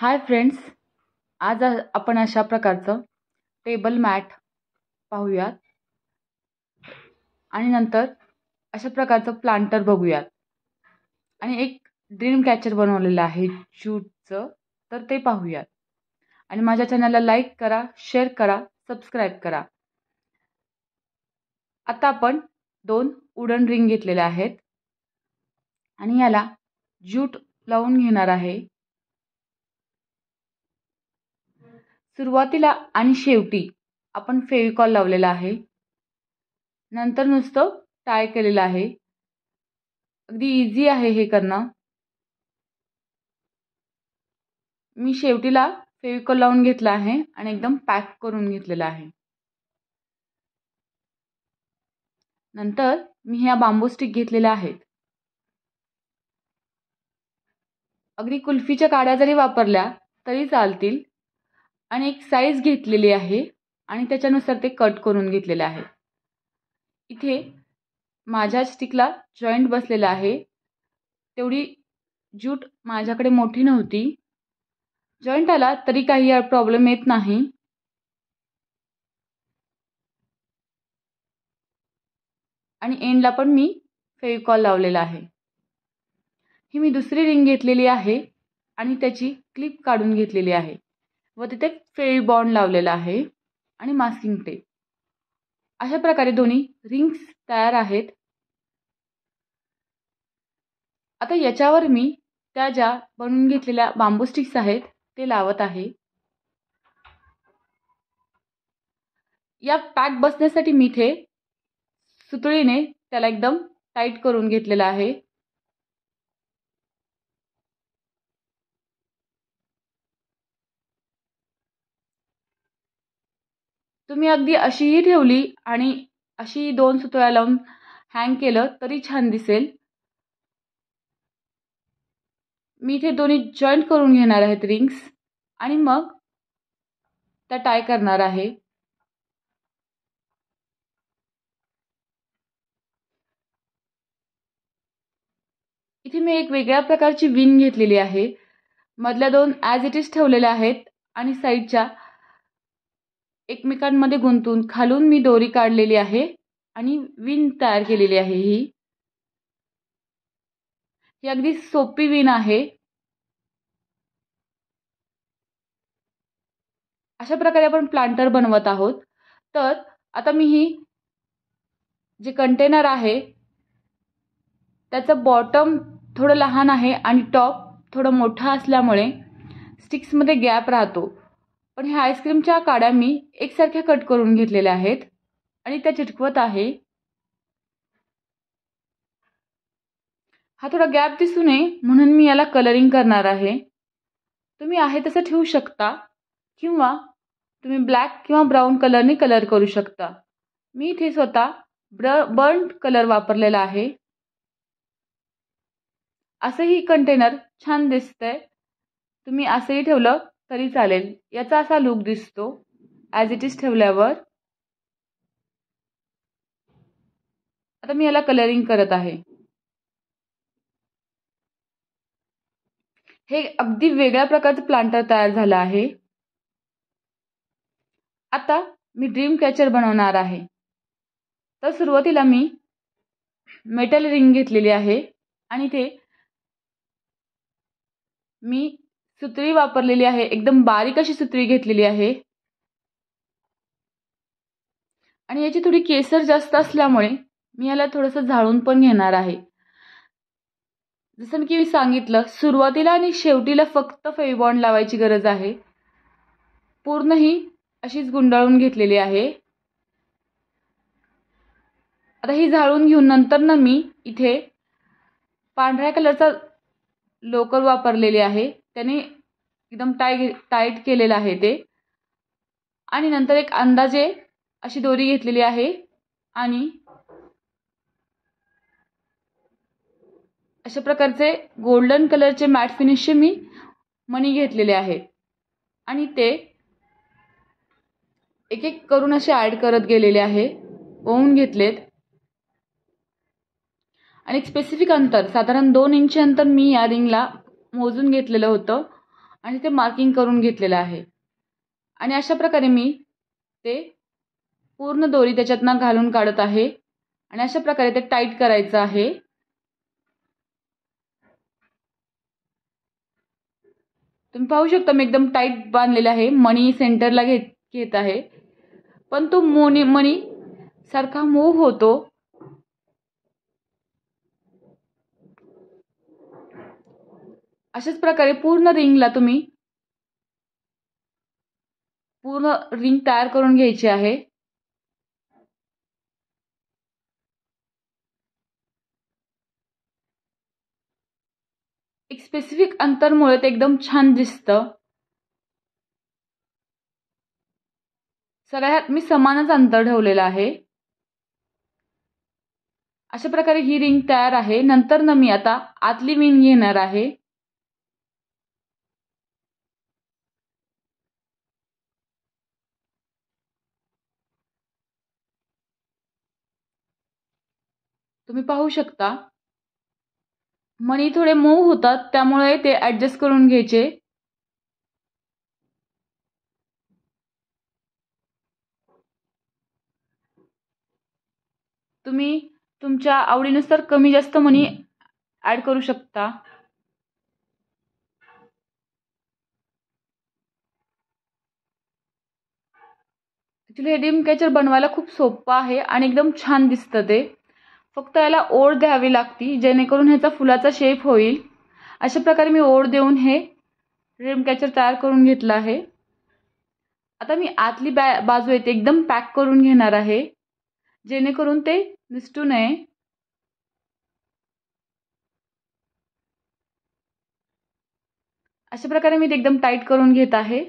hi friends आज आपण अशा प्रकारचं टेबल मॅट पाहूयात आणि नंतर अशा प्रकारचं प्लांटर बघूयात आणि एक ड्रीम कॅचर बनवलेलं आहे जूटचं तर ते पाहूयात आणि माझ्या चॅनलला लाईक करा शेअर करा सबस्क्राईब करा आता आपण दोन उडन रिंग घेतलेल्या आहेत आणि याला ज्यूट लावून घेणार आहे सुरुवातीला आणि शेवटी आपण फेविकॉल लावलेला आहे नंतर नुसतं टाय केलेलं आहे अगदी इझी आहे हे करणं मी शेवटीला फेविकॉल लावून घेतला आहे आणि एकदम पॅक करून घेतलेला आहे नंतर मी ह्या बांबू स्टिक घेतलेल्या आहेत अगदी कुल्फीच्या काड्या जरी वापरल्या तरी चालतील आणि एक साईज घेतलेली आहे आणि त्याच्यानुसार ते कट करून घेतलेलं आहे इथे माझ्या स्टिकला जॉईंट बसलेला आहे तेवढी ज्यूट माझ्याकडे मोठी नव्हती जॉईंट आला तरी काही प्रॉब्लेम येत नाही आणि एंडला पण मी फेविकॉल लावलेला आहे ही मी दुसरी रिंग घेतलेली आहे आणि त्याची क्लिप काढून घेतलेली आहे व तिथे फेळी बॉन्ड लावलेला आहे आणि मास्किंग टेप अशा प्रकारे दोन्ही रिंग्स तयार आहेत आता याच्यावर मी त्या ज्या बनवून घेतलेल्या बांबू स्टिक्स आहेत ते लावत आहे या पॅक बसण्यासाठी मी इथे सुतळीने त्याला एकदम टाईट करून घेतलेला आहे तुम्ही अगदी अशीही ठेवली आणि अशी दोन सुतळ्या लावून हँग केलं तरी छान दिसेल मी इथे दोन्ही जॉईंट करून घेणार आहेत रिंग्स आणि मग त्या टाय करणार आहे इथे मी एक वेगळ्या प्रकारची विण घेतलेली आहे मधल्या दोन ॲज इट इज ठेवलेल्या आहेत आणि साईडच्या एकमेकांमध्ये गुंतून खालून मी दोरी काढलेली आहे आणि विण तयार केलेली आहे ही ही अगदी सोपी विण आहे अशा प्रकारे आपण प्लांटर बनवत आहोत तर आता मी ही जे कंटेनर आहे त्याचं बॉटम थोडं लहान आहे आणि टॉप थोडं मोठा असल्यामुळे स्टिक्समध्ये गॅप राहतो पण ह्या आईस्क्रीमच्या काड्या मी एकसारख्या कट करून घेतलेल्या आहेत आणि त्या चिटकवत आहे हा थोडा गॅप दिसू नये म्हणून मी याला कलरिंग करणार आहे तुम्ही आहे तसं ठेवू शकता किंवा तुम्ही ब्लॅक किंवा ब्राऊन कलरने कलर करू शकता मी इथे स्वतः ब्र बर्न कलर वापरलेला आहे असंही कंटेनर छान दिसतंय तुम्ही असंही ठेवलं तरी चालेल याचा असा लुक दिसतो ॲज इट इज ठेवल्यावर आता मी याला कलरिंग करत आहे हे अगदी वेगळ्या प्रकारचं प्लांटर तयार झालं आहे आता मी ड्रीम कॅचर बनवणार आहे तर सुरुवातीला मी मेटल रिंग घेतलेली आहे आणि ते मी सुतळी वापरलेली आहे एकदम बारीक अशी सुतरी घेतलेली आहे आणि याची थोडी केसर जास्त असल्यामुळे मी याला थोडंसं झाळून पण घेणार आहे जसं की मी सांगितलं सुरुवातीला आणि शेवटीला फक्त फेबॉन्ड लावायची गरज आहे पूर्णही अशीच गुंडाळून घेतलेली आहे आता ही झाळून घेऊन नंतर ना मी इथे पांढऱ्या कलरचा लोकर वापरलेली आहे त्याने एकदम टाय टाईट केलेलं आहे ते आणि नंतर एक अंदाजे अशी दोरी घेतलेली आहे आणि अशा प्रकारचे गोल्डन कलरचे मॅट फिनिशचे मी मणी घेतलेले आहे आणि ते एक एक करून असे ॲड करत गेलेले आहे ओवून घेतलेत आणि एक स्पेसिफिक अंतर साधारण दोन इंच अंतर मी या रिंगला मोजून घेतलेलं होतं आणि ते मार्किंग करून घेतलेलं आहे आणि अशा प्रकारे मी ते पूर्ण दोरी त्याच्यातनं घालून काढत आहे आणि अशा प्रकारे ते टाईट करायचं आहे तुम्ही पाहू शकता मी एकदम टाईट बांधलेलं आहे मणी सेंटरला घेत घेत आहे पण तो मोनी मणी सारखा मूव्ह होतो अशाच प्रकारे पूर्ण रिंगला तुम्ही पूर्ण रिंग तयार करून घ्यायची आहे एक स्पेसिफिक अंतरमुळे ते एकदम छान दिसतं सगळ्यात मी समानच अंतर ठेवलेलं आहे अशा प्रकारे ही रिंग तयार आहे नंतर ना मी आता आतली विंग घेणार आहे तुम्ही पाहू शकता मणी थोडे मऊ होतात त्यामुळे ते ऍडजस्ट करून घ्यायचे तुम्ही तुमच्या आवडीनुसार कमी जास्त मनी ऍड करू शकता ॲक्च्युली हे डीम कॅचर बनवायला खूप सोपं आहे आणि एकदम छान दिसतं ते फक्त याला ओढ द्यावी लागती जेणेकरून ह्याचा फुलाचा शेप होईल अशा प्रकारे मी ओढ देऊन हे रेम कॅचर तयार करून घेतलं आहे आता मी आतली बॅ बाजू येते एकदम पॅक करून घेणार आहे जेणेकरून ते निसटू नये अशा प्रकारे मी ते एकदम टाईट करून घेत आहे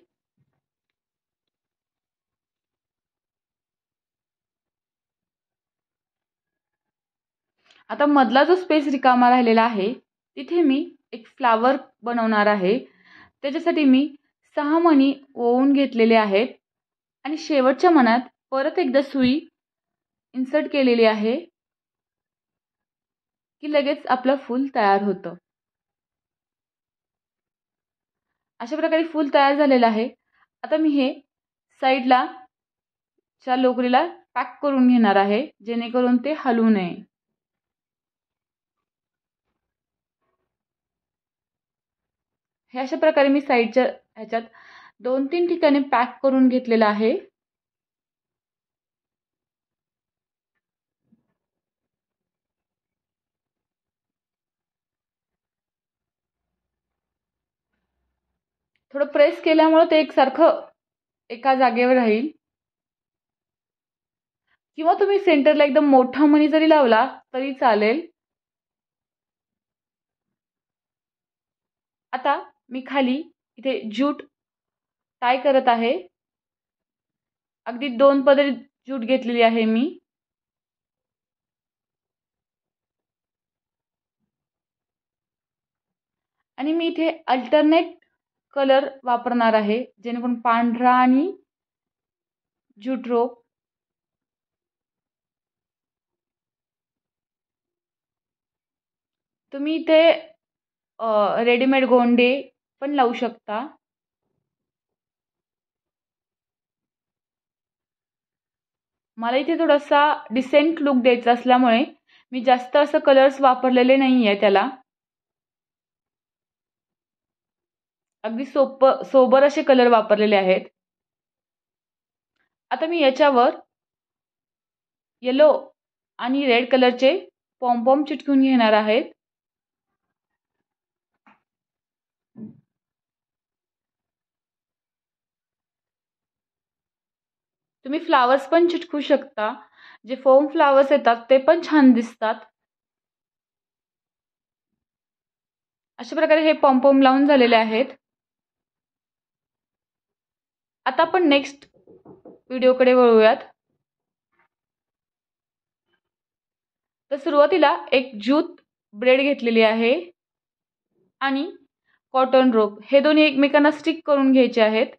आता मधला जो स्पेस रिकामा राहिलेला आहे तिथे मी एक फ्लावर बनवणार आहे त्याच्यासाठी मी सहा मणी ओवून घेतलेले आहेत आणि शेवटच्या मनात परत एकदा सुई इन्सर्ट केलेली आहे की लगेच आपलं फूल तयार होतं अशा प्रकारे फूल तयार झालेलं आहे आता मी हे साईडला च्या लोकरीला पॅक करून घेणार आहे जेणेकरून ते हलू नये हे अशा प्रकारे मी साईडच्या ह्याच्यात दोन तीन ठिकाणी पॅक करून घेतलेलं आहे थोडं प्रेस केल्यामुळे ते एकसारखं एका जागेवर राहील किंवा तुम्ही सेंटरला एकदम मोठा मणी जरी लावला तरी चालेल आता मी खाली इथे ज्यूट टाय करत आहे अगदी दोन पदरी ज्यूट घेतलेली आहे मी आणि मी इथे अल्टरनेट कलर वापरणार आहे जेणेकरून पांढरा आणि ज्यूट रोप तुम्ही इथे रेडीमेड गोंडे पण लावू शकता मला इथे थोडासा डिसेंट लुक द्यायचा असल्यामुळे मी जास्त असं कलर्स वापरलेले नाही आहे त्याला अगदी सोप सोबर असे कलर वापरलेले आहेत आता मी याच्यावर येलो आणि रेड कलरचे पॉम्पॉम चिटकून घेणार आहेत तुम्ही फ्लावर्स पण चिटकू शकता जे फोम फ्लावर्स येतात ते पण छान दिसतात अशा प्रकारे हे पॉम्पॉम लावून झालेले आहेत आता आपण नेक्स्ट व्हिडिओकडे वळूयात तर सुरुवातीला एक ज्यूत ब्रेड घेतलेली आहे आणि कॉटन रोप हे दोन्ही एकमेकांना स्टिक करून घ्यायचे आहेत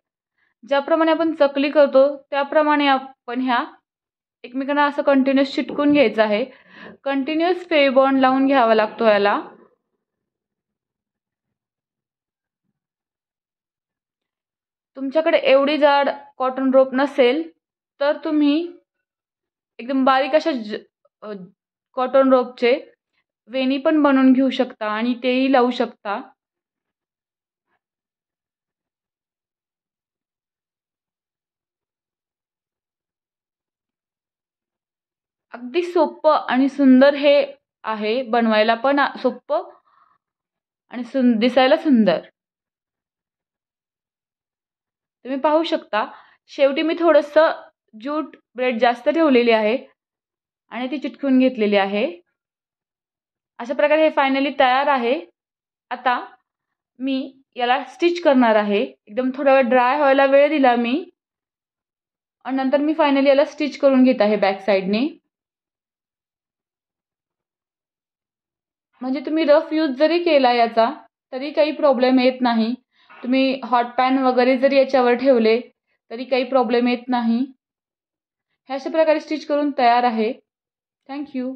ज्याप्रमाणे आपण चकली करतो त्याप्रमाणे आपण ह्या एकमेकांना असं कंटिन्युअस चिटकून घ्यायचं आहे कंटिन्युअस फेबॉन्ड लावून घ्यावा लागतो याला तुमच्याकडे एवढी जाड कॉटन रोप नसेल तर तुम्ही एकदम बारीक अशा कॉटन रोपचे वेणी पण बनवून घेऊ शकता आणि तेही लावू शकता अगदी सोपं आणि सुंदर हे आहे बनवायला पण सोपं आणि सुं दिसायला सुंदर तुम्ही पाहू शकता शेवटी मी थोडंसं ज्यूट ब्रेड जास्त ठेवलेली आहे आणि ती चिटकून घेतलेली आहे अशा प्रकारे हे फायनली तयार आहे आता मी याला स्टिच करणार आहे एकदम थोडा वेळ ड्राय व्हायला वेळ दिला मी आणि नंतर मी फायनली याला स्टिच करून घेत आहे बॅक साईडने म्हणजे तुम्ही रफ यूज जरी केला याचा तरी काही प्रॉब्लेम येत नाही तुम्ही हॉट पॅन वगैरे जरी याच्यावर ठेवले तरी काही प्रॉब्लेम येत नाही ह्या अशा प्रकारे स्टिच करून तयार आहे थँक्यू